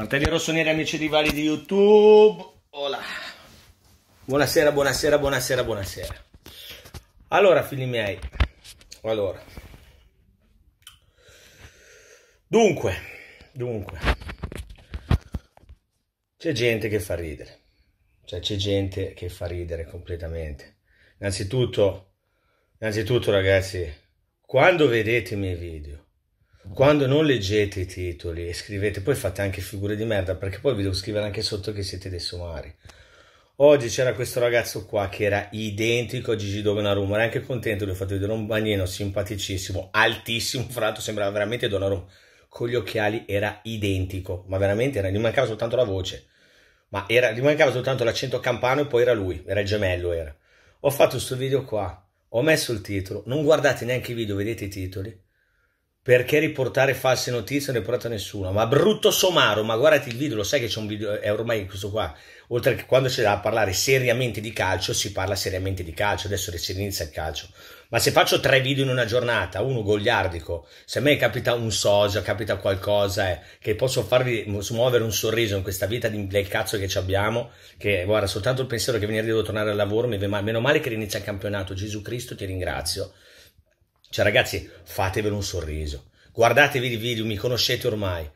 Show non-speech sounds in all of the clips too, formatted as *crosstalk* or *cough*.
Fratelli rossonieri, amici rivali di YouTube. Hola. Buonasera, buonasera, buonasera, buonasera. Allora, figli miei. Allora. Dunque, dunque. C'è gente che fa ridere. Cioè, c'è gente che fa ridere completamente. Innanzitutto, innanzitutto, ragazzi, quando vedete i miei video, quando non leggete i titoli e scrivete, poi fate anche figure di merda, perché poi vi devo scrivere anche sotto che siete dei somari. Oggi c'era questo ragazzo qua che era identico a Gigi Donnarumma, era anche contento, gli ho fatto vedere un bagnino simpaticissimo, altissimo, fra l'altro sembrava veramente Donnarumma, con gli occhiali era identico, ma veramente era, gli mancava soltanto la voce, ma era, gli mancava soltanto l'accento campano e poi era lui, era il gemello era. Ho fatto questo video qua, ho messo il titolo, non guardate neanche i video, vedete i titoli, perché riportare false notizie non riporta nessuno. Ma brutto somaro, ma guardati il video, lo sai che c'è un video, è ormai questo qua. Oltre che quando c'è da parlare seriamente di calcio, si parla seriamente di calcio, adesso si inizia il calcio. Ma se faccio tre video in una giornata, uno gogliardico, se a me capita un socio, capita qualcosa eh, che posso farvi smuovere un sorriso in questa vita di, del cazzo che abbiamo, che guarda, soltanto il pensiero che venerdì devo tornare al lavoro, mi viene meno male che inizia il campionato, Gesù Cristo ti ringrazio. Cioè ragazzi, fatevelo un sorriso guardatevi i video, mi conoscete ormai.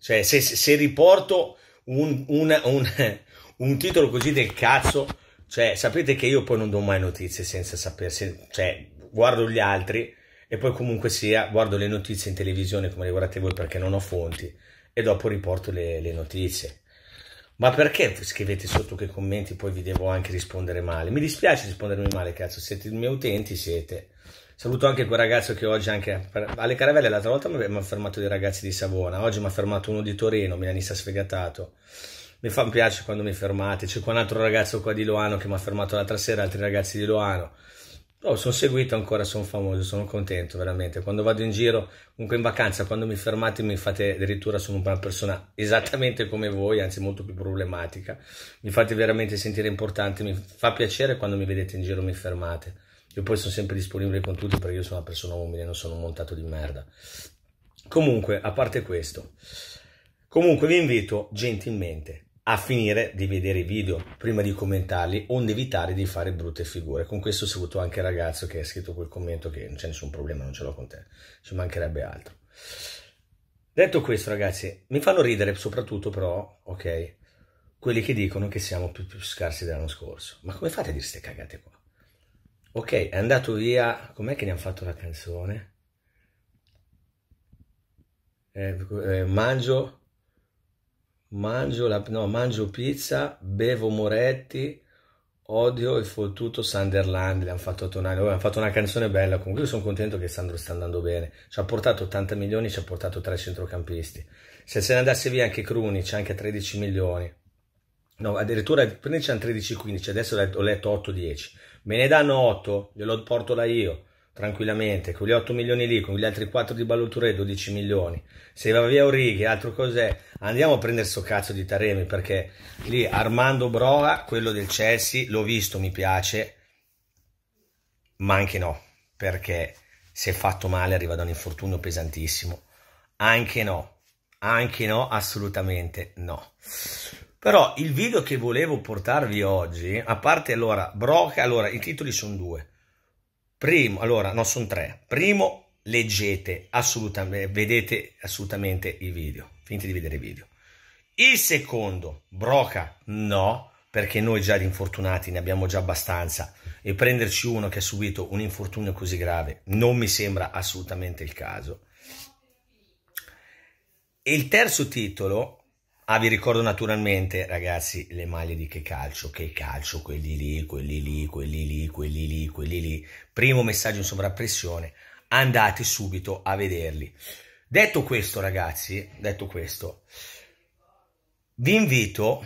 Cioè, se, se riporto un, un, un, *laughs* un, titolo così del cazzo, cioè, sapete che io poi non do mai notizie senza sapere, cioè, guardo gli altri e poi comunque sia, guardo le notizie in televisione come le guardate voi perché non ho fonti e dopo riporto le, le notizie. Ma perché scrivete sotto che commenti poi vi devo anche rispondere male? Mi dispiace rispondermi male, cazzo, siete i miei utenti, siete... Saluto anche quel ragazzo che oggi anche alle caravelle l'altra volta mi ha fermato dei ragazzi di Savona, oggi mi ha fermato uno di Torino, milanista sfegatato. Mi fa mi piace quando mi fermate, c'è qua un altro ragazzo qua di Loano che mi ha fermato l'altra sera, altri ragazzi di Loano. Oh, sono seguito ancora, sono famoso, sono contento veramente. Quando vado in giro, comunque in vacanza, quando mi fermate mi fate addirittura, sono una persona esattamente come voi, anzi molto più problematica. Mi fate veramente sentire importante, mi fa piacere quando mi vedete in giro, mi fermate. Io poi sono sempre disponibile con tutti perché io sono una persona umile, non sono montato di merda. Comunque, a parte questo, comunque vi invito gentilmente a finire di vedere i video prima di commentarli, onde evitare di fare brutte figure. Con questo saluto anche il ragazzo che ha scritto quel commento che non c'è nessun problema, non ce l'ho con te, ci mancherebbe altro. Detto questo, ragazzi, mi fanno ridere soprattutto però, ok, quelli che dicono che siamo più, più scarsi dell'anno scorso. Ma come fate a dire queste cagate qua? Ok, è andato via. Com'è che ne hanno fatto la canzone? Eh, eh, mangio, mangio, la, no, mangio pizza, bevo Moretti, odio il fottuto Sunderland. Le hanno fatto tonare. Hanno fatto una canzone bella. Comunque, io sono contento che Sandro sta andando bene. Ci ha portato 80 milioni, ci ha portato tre centrocampisti. Se se ne andasse via anche Cruni, c'è anche 13 milioni no, addirittura prima 13-15, adesso ho letto 8-10, me ne danno 8, glielo porto da io, tranquillamente, con gli 8 milioni lì, con gli altri 4 di Balloture, 12 milioni, se va via Orighi, altro cos'è, andiamo a prendere sto cazzo di Taremi, perché lì Armando Broa, quello del Chelsea, l'ho visto, mi piace, ma anche no, perché se fatto male arriva da un infortunio pesantissimo, anche no, anche no, assolutamente no. Però il video che volevo portarvi oggi, a parte allora Broca, allora i titoli sono due. Primo, allora, no, sono tre. Primo, leggete assolutamente, vedete assolutamente i video, finite di vedere i video. Il secondo, Broca, no, perché noi già di infortunati ne abbiamo già abbastanza e prenderci uno che ha subito un infortunio così grave non mi sembra assolutamente il caso. E il terzo titolo Ah, vi ricordo naturalmente, ragazzi, le maglie di che calcio, che calcio, quelli lì, quelli lì, quelli lì, quelli lì, quelli lì. Primo messaggio in sovrappressione, andate subito a vederli. Detto questo, ragazzi, detto questo, vi invito,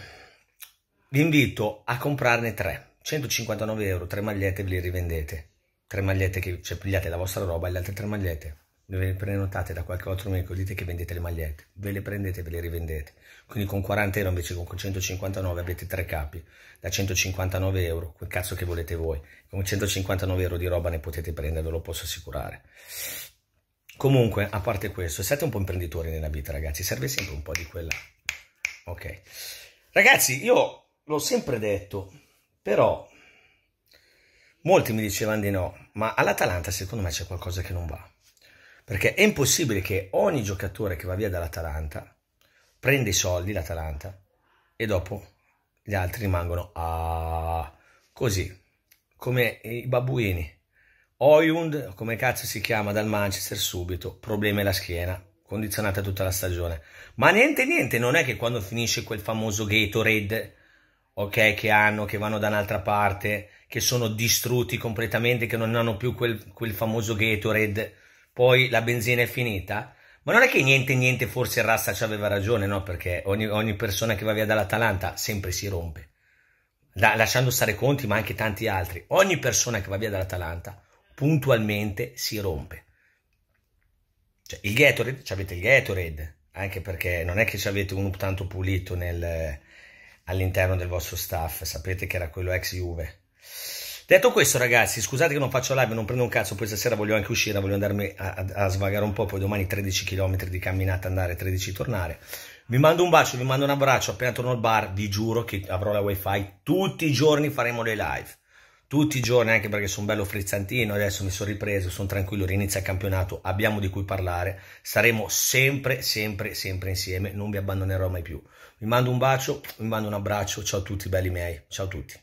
vi invito a comprarne tre, 159 euro, tre magliette ve le rivendete, tre magliette che cioè, pigliate la vostra roba e le altre tre magliette ve le prenotate da qualche altro medico, dite che vendete le magliette, ve le prendete e ve le rivendete. Quindi con 40 euro invece con 159 avete tre capi, da 159 euro, quel cazzo che volete voi. Con 159 euro di roba ne potete prendere, ve lo posso assicurare. Comunque, a parte questo, siete un po' imprenditori nella vita, ragazzi, serve sempre un po' di quella... Ok. Ragazzi, io l'ho sempre detto, però molti mi dicevano di no, ma all'Atalanta secondo me c'è qualcosa che non va perché è impossibile che ogni giocatore che va via dall'Atalanta prenda i soldi, l'Atalanta, e dopo gli altri rimangono a... Ah, così, come i babbuini. Oyund, come cazzo si chiama, dal Manchester subito, problemi alla schiena, condizionata tutta la stagione. Ma niente, niente, non è che quando finisce quel famoso Gatorade, ok, che hanno, che vanno da un'altra parte, che sono distrutti completamente, che non hanno più quel, quel famoso Gatorade poi la benzina è finita. Ma non è che niente niente forse Rasta ci aveva ragione, no? Perché ogni, ogni, persona che va via dall'Atalanta sempre si rompe. Da, lasciando stare Conti, ma anche tanti altri. Ogni persona che va via dall'Atalanta puntualmente si rompe. Cioè, il Gatorade, avete il Gatorade, anche perché non è che ci avete uno tanto pulito all'interno del vostro staff, sapete che era quello ex Juve. Detto questo, ragazzi, scusate che non faccio live, non prendo un cazzo. Poi stasera voglio anche uscire, voglio andarmi a, a, a svagare un po'. Poi domani 13 km di camminata, andare 13 tornare. Vi mando un bacio, vi mando un abbraccio. Appena torno al bar, vi giuro che avrò la wifi tutti i giorni. Faremo le live tutti i giorni, anche perché sono bello frizzantino. Adesso mi sono ripreso, sono tranquillo. Rinizia il campionato, abbiamo di cui parlare. Saremo sempre, sempre, sempre insieme. Non vi abbandonerò mai più. Vi mando un bacio, vi mando un abbraccio. Ciao a tutti, belli miei. Ciao a tutti.